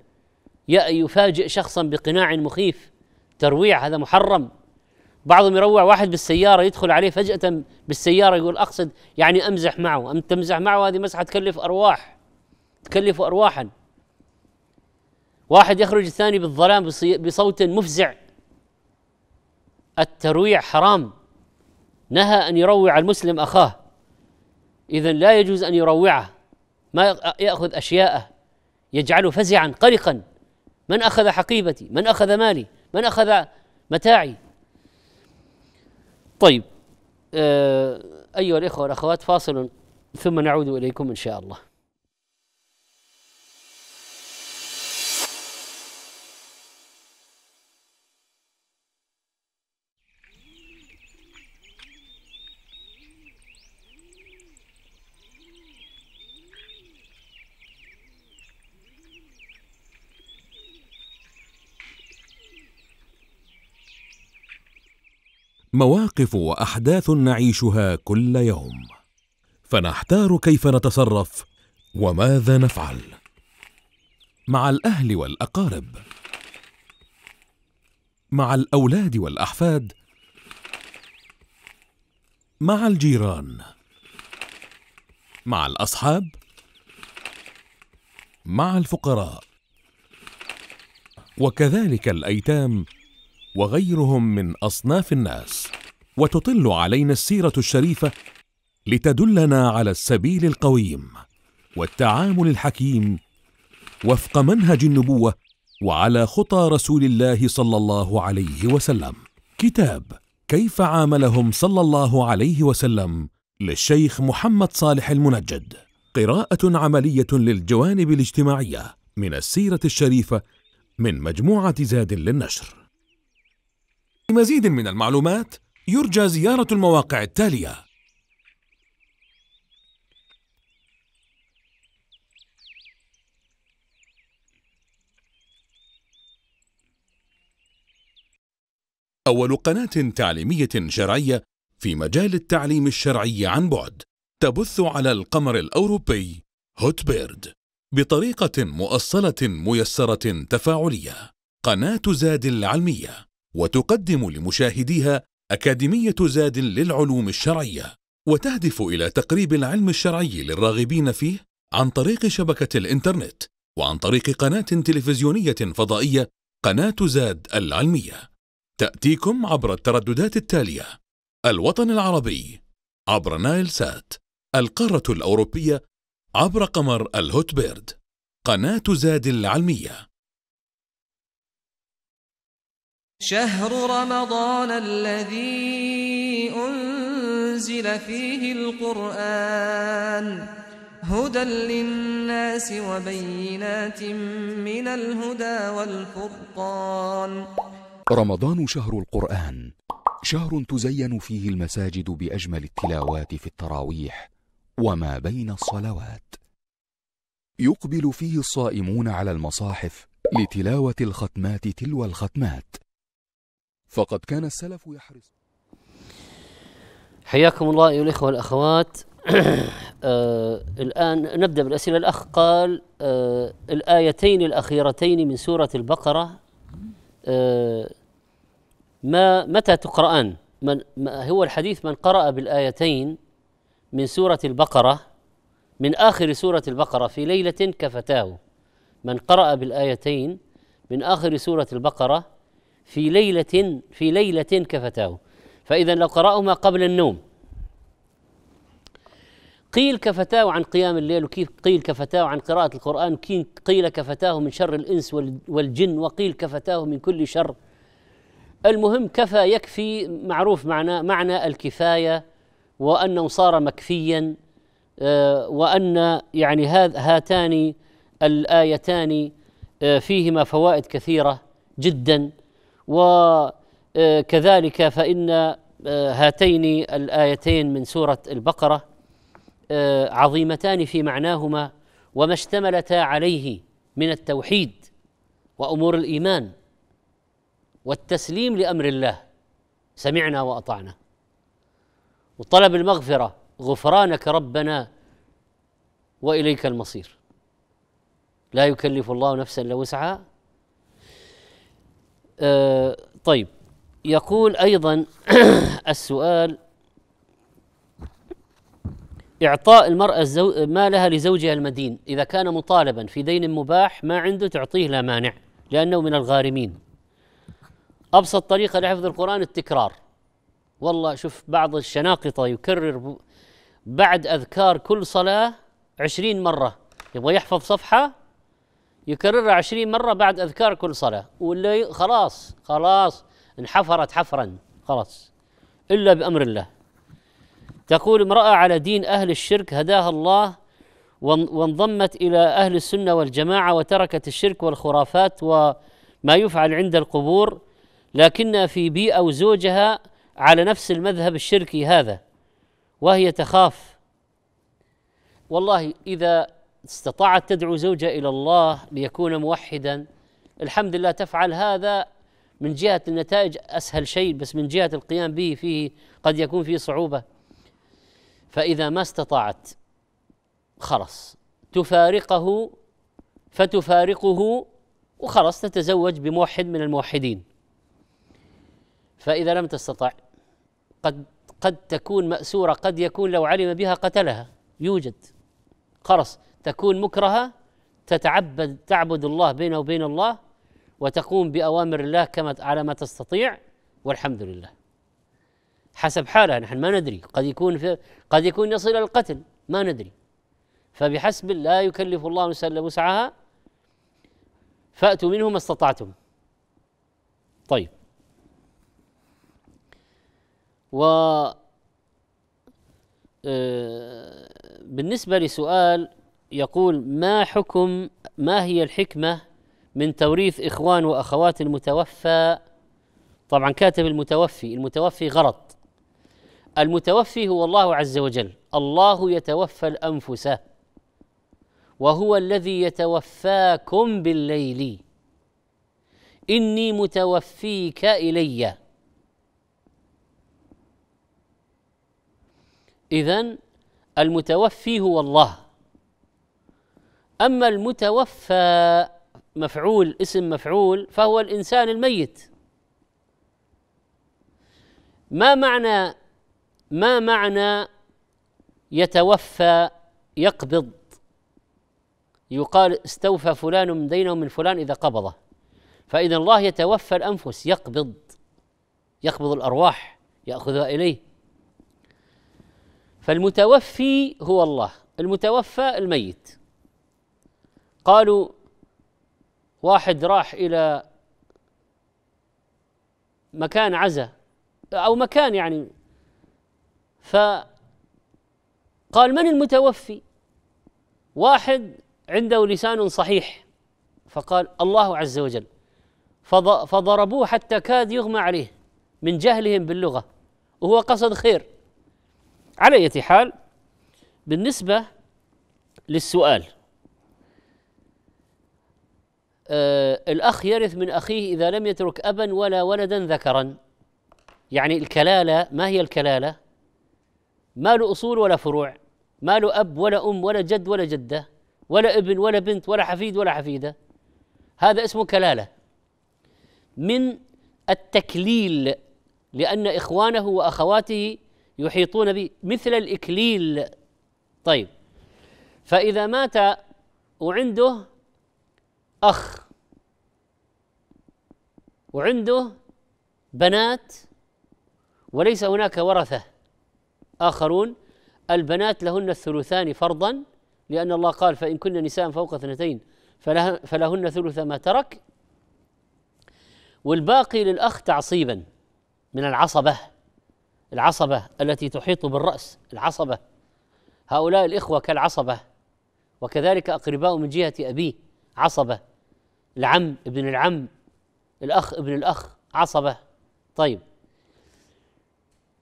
يفاجئ شخصا بقناع مخيف ترويع هذا محرم بعضهم يروع واحد بالسيارة يدخل عليه فجأة بالسيارة يقول أقصد يعني أمزح معه أم تمزح معه هذه مسحة تكلف أرواح تكلف أرواحا واحد يخرج الثاني بالظلام بصوت مفزع الترويع حرام نهى أن يروع المسلم أخاه إذا لا يجوز أن يروعه ما يأخذ أشياءه يجعله فزعا قلقا من اخذ حقيبتي من اخذ مالي من اخذ متاعي طيب آه، ايها الاخوه والاخوات فاصل ثم نعود اليكم ان شاء الله مواقف واحداث نعيشها كل يوم فنحتار كيف نتصرف وماذا نفعل مع الاهل والاقارب مع الاولاد والاحفاد مع الجيران مع الاصحاب مع الفقراء وكذلك الايتام وغيرهم من اصناف الناس وتطل علينا السيره الشريفه لتدلنا على السبيل القويم والتعامل الحكيم وفق منهج النبوه وعلى خطى رسول الله صلى الله عليه وسلم كتاب كيف عاملهم صلى الله عليه وسلم للشيخ محمد صالح المنجد قراءه عمليه للجوانب الاجتماعيه من السيره الشريفه من مجموعه زاد للنشر لمزيد من المعلومات يرجى زيارة المواقع التالية أول قناة تعليمية شرعية في مجال التعليم الشرعي عن بعد تبث على القمر الأوروبي هوت بيرد بطريقة مؤصلة ميسرة تفاعلية قناة زاد العلمية وتقدم لمشاهديها أكاديمية زاد للعلوم الشرعية وتهدف إلى تقريب العلم الشرعي للراغبين فيه عن طريق شبكة الإنترنت وعن طريق قناة تلفزيونية فضائية قناة زاد العلمية تأتيكم عبر الترددات التالية الوطن العربي عبر نايل سات القارة الأوروبية عبر قمر الهوتبيرد قناة زاد العلمية شهر رمضان الذي أنزل فيه القرآن هدى للناس وبينات من الهدى والفرقان رمضان شهر القرآن شهر تزين فيه المساجد بأجمل التلاوات في التراويح وما بين الصلوات يقبل فيه الصائمون على المصاحف لتلاوة الختمات تلو الختمات فقد كان السلف يحرص حياكم الله أيها الإخوة والأخوات آه الآن نبدأ بالأسئلة الأخ قال آه الآيتين الأخيرتين من سورة البقرة آه ما متى تقرأان من ما هو الحديث من قرأ بالآيتين من سورة البقرة من آخر سورة البقرة في ليلة كفتاه من قرأ بالآيتين من آخر سورة البقرة في ليلة في ليلة كفتاه فإذا لو قرأهما قبل النوم قيل كفتاه عن قيام الليل وكيف قيل كفتاه عن قراءة القرآن قيل كفتاه من شر الإنس والجن وقيل كفتاه من كل شر المهم كفى يكفي معروف معنى معنى الكفاية وأنه صار مكفيا آه، وأن يعني هاتان الآيتان آه، فيهما فوائد كثيرة جدا وكذلك آه، فإن آه، هاتين الآيتين من سورة البقرة آه، عظيمتان في معناهما وما اشتملتا عليه من التوحيد وأمور الإيمان والتسليم لأمر الله سمعنا وأطعنا وطلب المغفرة غفرانك ربنا واليك المصير لا يكلف الله نفسا الا وسعها آه، طيب يقول ايضا السؤال إعطاء المرأة الزو... مالها لزوجها المدين إذا كان مطالبا في دين مباح ما عنده تعطيه لا مانع لأنه من الغارمين أبسط طريقة لحفظ القرآن التكرار والله شوف بعض الشناقطة يكرر بعد أذكار كل صلاة عشرين مرة يبغى يحفظ صفحة يكررها عشرين مرة بعد أذكار كل صلاة ولا خلاص خلاص انحفرت حفرا خلاص إلا بأمر الله تقول امرأة على دين أهل الشرك هداها الله وانضمت إلى أهل السنة والجماعة وتركت الشرك والخرافات وما يفعل عند القبور لكنها في بيئة وزوجها على نفس المذهب الشركي هذا وهي تخاف والله إذا استطاعت تدعو زوجها الى الله ليكون موحدا الحمد لله تفعل هذا من جهه النتائج اسهل شيء بس من جهه القيام به فيه قد يكون فيه صعوبه فاذا ما استطاعت خلص تفارقه فتفارقه وخلص تتزوج بموحد من الموحدين فاذا لم تستطع قد قد تكون ماسوره قد يكون لو علم بها قتلها يوجد خلص تكون مكرهه تتعبد تعبد الله بينه وبين الله وتقوم باوامر الله كما على ما تستطيع والحمد لله حسب حالها نحن ما ندري قد يكون في قد يكون يصل الى القتل ما ندري فبحسب لا يكلف الله نفسا الا وسعها فاتوا منه ما استطعتم طيب و آه، بالنسبه لسؤال يقول ما حكم ما هي الحكمة من توريث إخوان وأخوات المتوفى طبعا كاتب المتوفي المتوفي غلط المتوفي هو الله عز وجل الله يتوفى الأنفس وهو الذي يتوفاكم بالليل إني متوفيك إلي إذا المتوفي هو الله أما المتوفى مفعول اسم مفعول فهو الإنسان الميت ما معنى ما معنى يتوفى يقبض يقال استوفى فلان من دينه من فلان إذا قبضه فإذا الله يتوفى الأنفس يقبض يقبض الأرواح يأخذها إليه فالمتوفي هو الله المتوفى الميت قالوا واحد راح إلى مكان عزا أو مكان يعني فقال من المتوفي؟ واحد عنده لسان صحيح فقال الله عز وجل فضربوه حتى كاد يغمى عليه من جهلهم باللغة وهو قصد خير على أية حال بالنسبة للسؤال آه، الأخ يرث من أخيه إذا لم يترك أبا ولا ولدا ذكرا يعني الكلالة ما هي الكلالة؟ ما له أصول ولا فروع ما له أب ولا أم ولا جد ولا جدة ولا ابن ولا بنت ولا حفيد ولا حفيدة هذا اسمه كلالة من التكليل لأن إخوانه وأخواته يحيطون به مثل الإكليل طيب فإذا مات وعنده أخ وعنده بنات وليس هناك ورثة آخرون البنات لهن الثلثان فرضا لأن الله قال فإن كن نساء فوق اثنتين فله فلهن ثلث ما ترك والباقي للأخ تعصيبا من العصبة العصبة التي تحيط بالرأس العصبة هؤلاء الإخوة كالعصبة وكذلك أقرباء من جهة أبيه عصبة العم ابن العم الأخ ابن الأخ عصبة طيب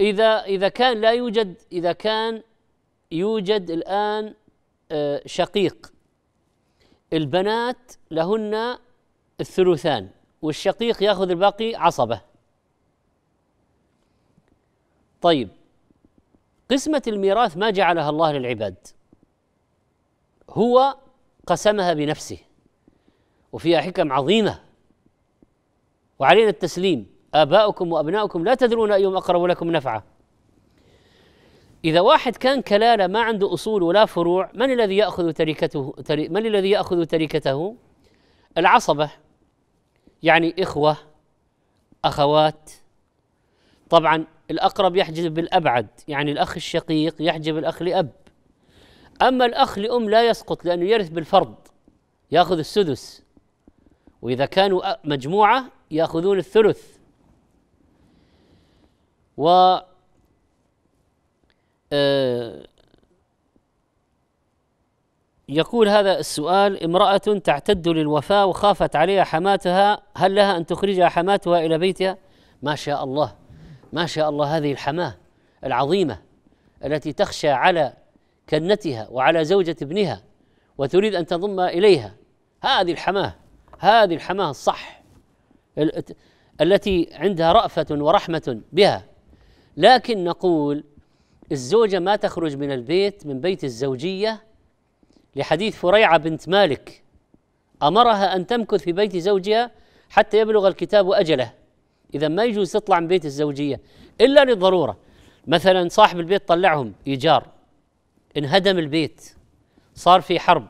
إذا إذا كان لا يوجد إذا كان يوجد الآن آه، شقيق البنات لهن الثلثان والشقيق ياخذ الباقي عصبه طيب قسمة الميراث ما جعلها الله للعباد هو قسمها بنفسه وفيها حكم عظيمه وعلينا التسليم آباؤكم وأبناؤكم لا تدرون أيهم أقرب لكم نفعا إذا واحد كان كلالة ما عنده أصول ولا فروع من الذي يأخذ تركته من الذي يأخذ تركته العصبة يعني إخوة أخوات طبعا الأقرب يحجب بالأبعد يعني الأخ الشقيق يحجب الأخ لأب أما الأخ لأم لا يسقط لأنه يرث بالفرض يأخذ السدس وإذا كانوا مجموعة يأخذون الثلث و آه، يقول هذا السؤال امرأة تعتد للوفاة وخافت عليها حماتها هل لها أن تخرجها حماتها إلى بيتها؟ ما شاء الله ما شاء الله هذه الحماة العظيمة التي تخشى على كنتها وعلى زوجة ابنها وتريد أن تضم إليها هذه الحماة هذه الحماه الصح التي عندها رأفة ورحمة بها لكن نقول الزوجة ما تخرج من البيت من بيت الزوجية لحديث فريعة بنت مالك أمرها أن تمكث في بيت زوجها حتى يبلغ الكتاب أجله إذا ما يجوز تطلع من بيت الزوجية إلا للضرورة مثلا صاحب البيت طلعهم إيجار انهدم البيت صار في حرب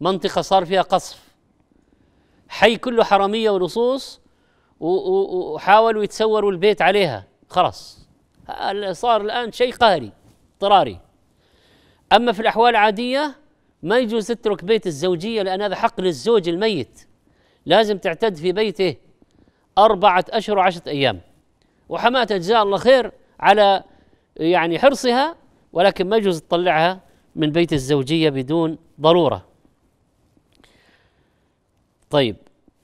منطقة صار فيها قصف حي كله حراميه ولصوص وحاولوا يتسوروا البيت عليها خلاص صار الان شيء قهري اضطراري اما في الاحوال العاديه ما يجوز تترك بيت الزوجيه لان هذا حق للزوج الميت لازم تعتد في بيته اربعه اشهر وعشره ايام وحماه جزاها الله خير على يعني حرصها ولكن ما يجوز تطلعها من بيت الزوجيه بدون ضروره طيب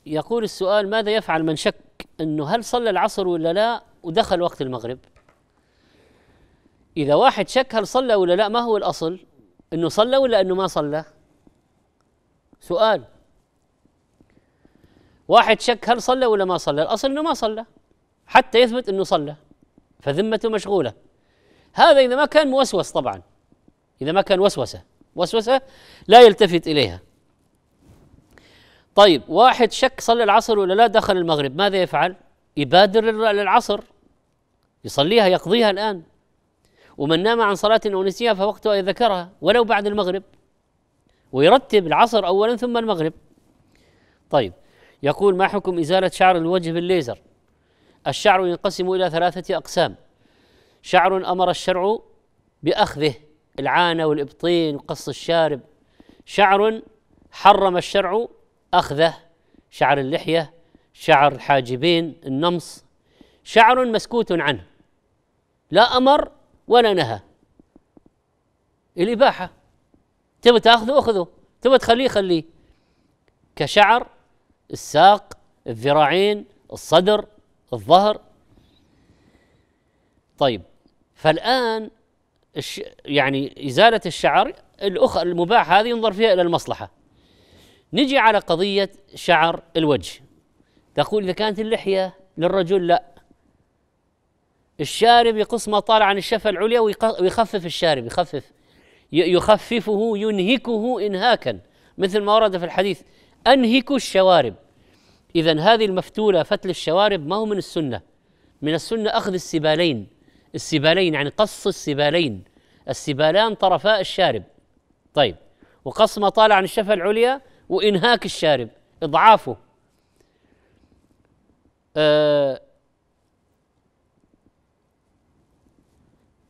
يقول السؤال ماذا يفعل من شك انه هل صلى العصر ولا لا ودخل وقت المغرب اذا واحد شك هل صلى ولا لا ما هو الاصل انه صلى ولا انه ما صلى سؤال واحد شك هل صلى ولا ما صلى الاصل انه ما صلى حتى يثبت انه صلى فذمته مشغوله هذا اذا ما كان موسوس طبعا اذا ما كان وسوسه وسوسه لا يلتفت اليها طيب واحد شك صلى العصر ولا لا دخل المغرب ماذا يفعل يبادر للعصر يصليها يقضيها الآن ومن نام عن صلاة أو نسيها فوقتها يذكرها ولو بعد المغرب ويرتب العصر أولا ثم المغرب طيب يقول ما حكم إزالة شعر الوجه بالليزر الشعر ينقسم إلى ثلاثة أقسام شعر أمر الشرع بأخذه العانة والإبطين وقص الشارب شعر حرم الشرع أخذه شعر اللحية شعر الحاجبين النمص شعر مسكوت عنه لا أمر ولا نهى الإباحة تبغى تاخذه أخذه تبغى تخليه خليه كشعر الساق الذراعين الصدر الظهر طيب فالآن يعني إزالة الشعر الأخ المباح هذه ينظر فيها إلى المصلحة نجي على قضية شعر الوجه تقول إذا كانت اللحية للرجل لا الشارب يقص ما طال عن الشفة العليا ويخفف الشارب يخفف يخففه ينهكه إنهاكا مثل ما ورد في الحديث أنهكوا الشوارب إذا هذه المفتولة فتل الشوارب ما هو من السنة من السنة أخذ السبالين السبالين يعني قص السبالين السبالان طرفاء الشارب طيب وقص ما طال عن الشفة العليا وإنهاك الشارب إضعافه آه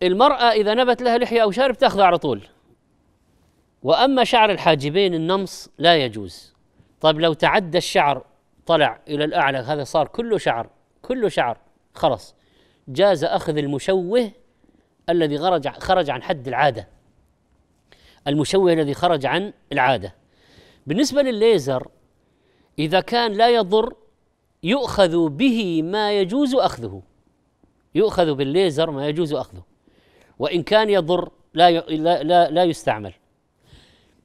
المرأة إذا نبت لها لحية أو شارب تأخذه على طول وأما شعر الحاجبين النمص لا يجوز طيب لو تعدى الشعر طلع إلى الأعلى هذا صار كله شعر كله شعر خلص جاز أخذ المشوه الذي خرج عن حد العادة المشوه الذي خرج عن العادة بالنسبة للليزر إذا كان لا يضر يؤخذ به ما يجوز أخذه يؤخذ بالليزر ما يجوز أخذه وإن كان يضر لا لا لا, يستعمل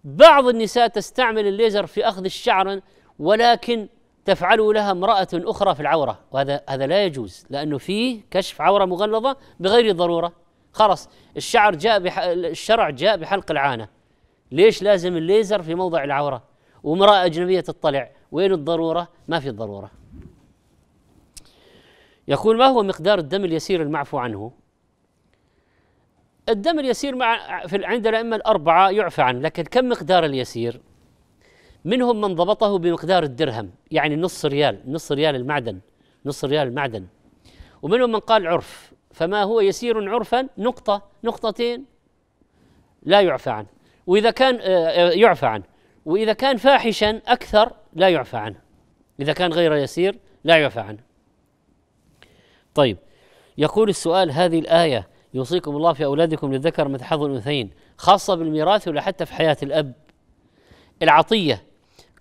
بعض النساء تستعمل الليزر في أخذ الشعر ولكن تفعله لها امرأة أخرى في العورة وهذا هذا لا يجوز لأنه فيه كشف عورة مغلظة بغير ضرورة خلص الشعر جاء الشرع جاء بحلق العانة ليش لازم الليزر في موضع العورة وامرأة أجنبية تطلع وين الضرورة؟ ما في ضرورة يقول ما هو مقدار الدم اليسير المعفو عنه؟ الدم اليسير مع في عند الأئمة الأربعة يعفى عنه لكن كم مقدار اليسير؟ منهم من ضبطه بمقدار الدرهم يعني نص ريال نص ريال المعدن نص ريال المعدن ومنهم من قال عرف فما هو يسير عرفا نقطة نقطتين لا يعفى عنه وإذا كان آه، آه، يعفى عنه وإذا كان فاحشا أكثر لا يعفى عنه إذا كان غير يسير لا يعفى عنه طيب يقول السؤال هذه الآية يوصيكم الله في أولادكم للذكر مثل حظ الأنثيين خاصة بالميراث ولا حتى في حياة الأب العطية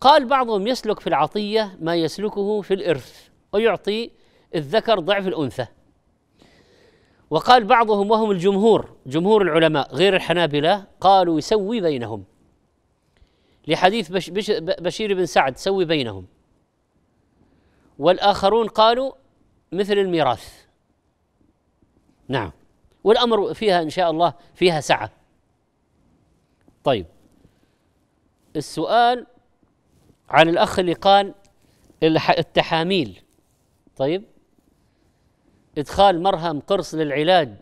قال بعضهم يسلك في العطية ما يسلكه في الإرث ويعطي الذكر ضعف الأنثى وقال بعضهم وهم الجمهور جمهور العلماء غير الحنابلة قالوا يسوي بينهم لحديث بشير بن سعد سوي بينهم والآخرون قالوا مثل الميراث نعم والأمر فيها إن شاء الله فيها سعة طيب السؤال عن الأخ اللي قال التحاميل طيب إدخال مرهم قرص للعلاج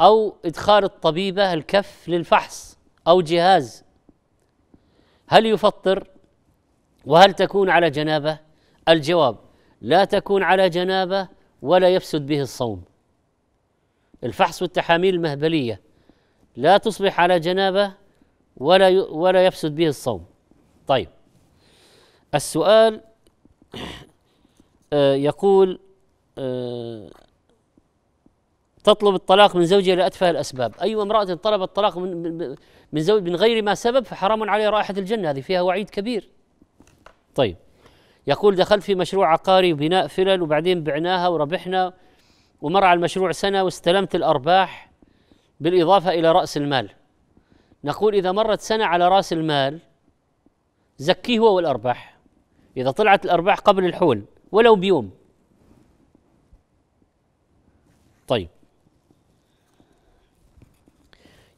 أو إدخال الطبيبة الكف للفحص أو جهاز هل يفطر وهل تكون على جنابه الجواب لا تكون على جنابه ولا يفسد به الصوم الفحص والتحاميل المهبليه لا تصبح على جنابه ولا ولا يفسد به الصوم طيب السؤال آه، يقول آه، تطلب الطلاق من زوجها لاتفه الاسباب اي أيوة امراه طلبت الطلاق من من زوج من غير ما سبب فحرام عليه رائحة الجنة هذه فيها وعيد كبير طيب يقول دخلت في مشروع عقاري وبناء فلل وبعدين بعناها وربحنا ومر على المشروع سنة واستلمت الأرباح بالإضافة إلى رأس المال نقول إذا مرت سنة على رأس المال زكيه هو والأرباح إذا طلعت الأرباح قبل الحول ولو بيوم طيب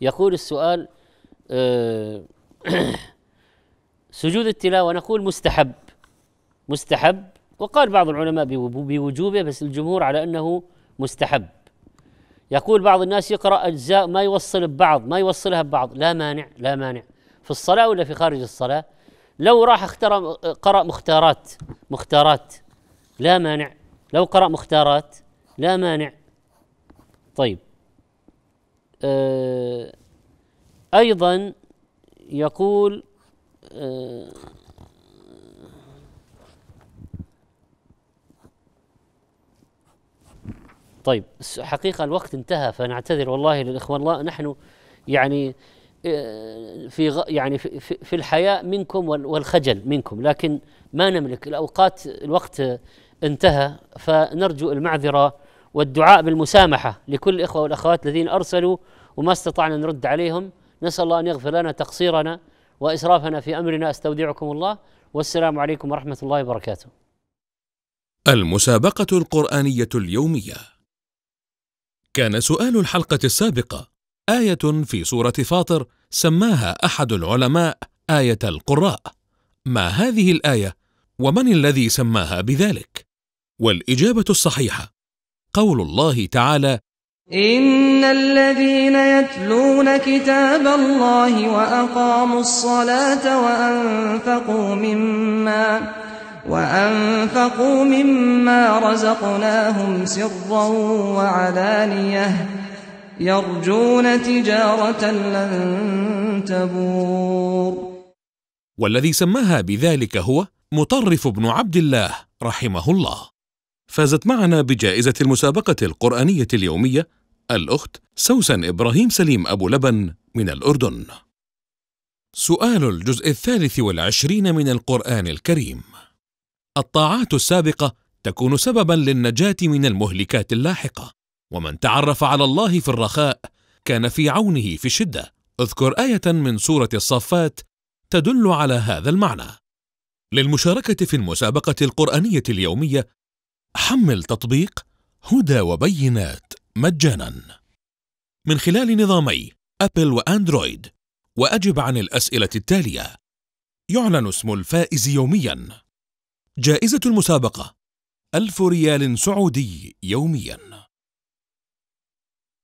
يقول السؤال آه، سجود التلاوة نقول مستحب مستحب وقال بعض العلماء بوجوبه بس الجمهور على أنه مستحب يقول بعض الناس يقرأ أجزاء ما يوصل ببعض ما يوصلها ببعض لا مانع لا مانع في الصلاة ولا في خارج الصلاة لو راح اختار قرأ مختارات مختارات لا مانع لو قرأ مختارات لا مانع طيب أه أيضا يقول آه، طيب حقيقة الوقت انتهى فنعتذر والله للإخوان الله نحن يعني آه، في يعني في, في الحياء منكم والخجل منكم لكن ما نملك الأوقات الوقت انتهى فنرجو المعذرة والدعاء بالمسامحة لكل الإخوة والأخوات الذين أرسلوا وما استطعنا نرد عليهم نسأل الله أن يغفر لنا تقصيرنا وإسرافنا في أمرنا أستودعكم الله والسلام عليكم ورحمة الله وبركاته المسابقة القرآنية اليومية كان سؤال الحلقة السابقة آية في سورة فاطر سماها أحد العلماء آية القراء ما هذه الآية ومن الذي سماها بذلك؟ والإجابة الصحيحة قول الله تعالى إن الذين يتلون كتاب الله وأقاموا الصلاة وأنفقوا مما وأنفقوا مما رزقناهم سرا وعلانية يرجون تجارة لن تبور والذي سماها بذلك هو مطرف بن عبد الله رحمه الله فازت معنا بجائزة المسابقة القرآنية اليومية الأخت سوسن إبراهيم سليم أبو لبن من الأردن سؤال الجزء الثالث والعشرين من القرآن الكريم الطاعات السابقة تكون سببا للنجاة من المهلكات اللاحقة ومن تعرف على الله في الرخاء كان في عونه في الشدة اذكر آية من سورة الصفات تدل على هذا المعنى للمشاركة في المسابقة القرآنية اليومية حمل تطبيق هدى وبينات مجانا من خلال نظامي أبل وأندرويد وأجب عن الأسئلة التالية يعلن اسم الفائز يوميا جائزة المسابقة ألف ريال سعودي يوميا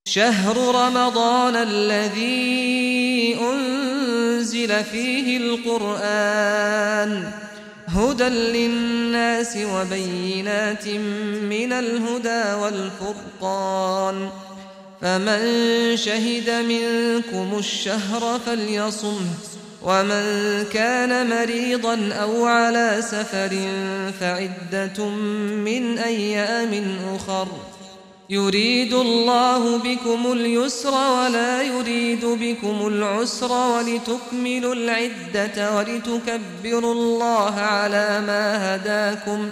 شهر رمضان الذي أنزل فيه القرآن هدى للناس وبينات من الهدى والفرقان فمن شهد منكم الشهر فليصمه ومن كان مريضا أو على سفر فعدة من أيام أخر ۖ يريد الله بكم اليسر ولا يريد بكم العسر ولتكملوا العدة ولتكبروا الله على ما هداكم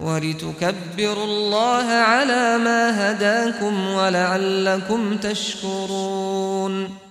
ولتكبروا الله على ما هداكم ولعلكم تشكرون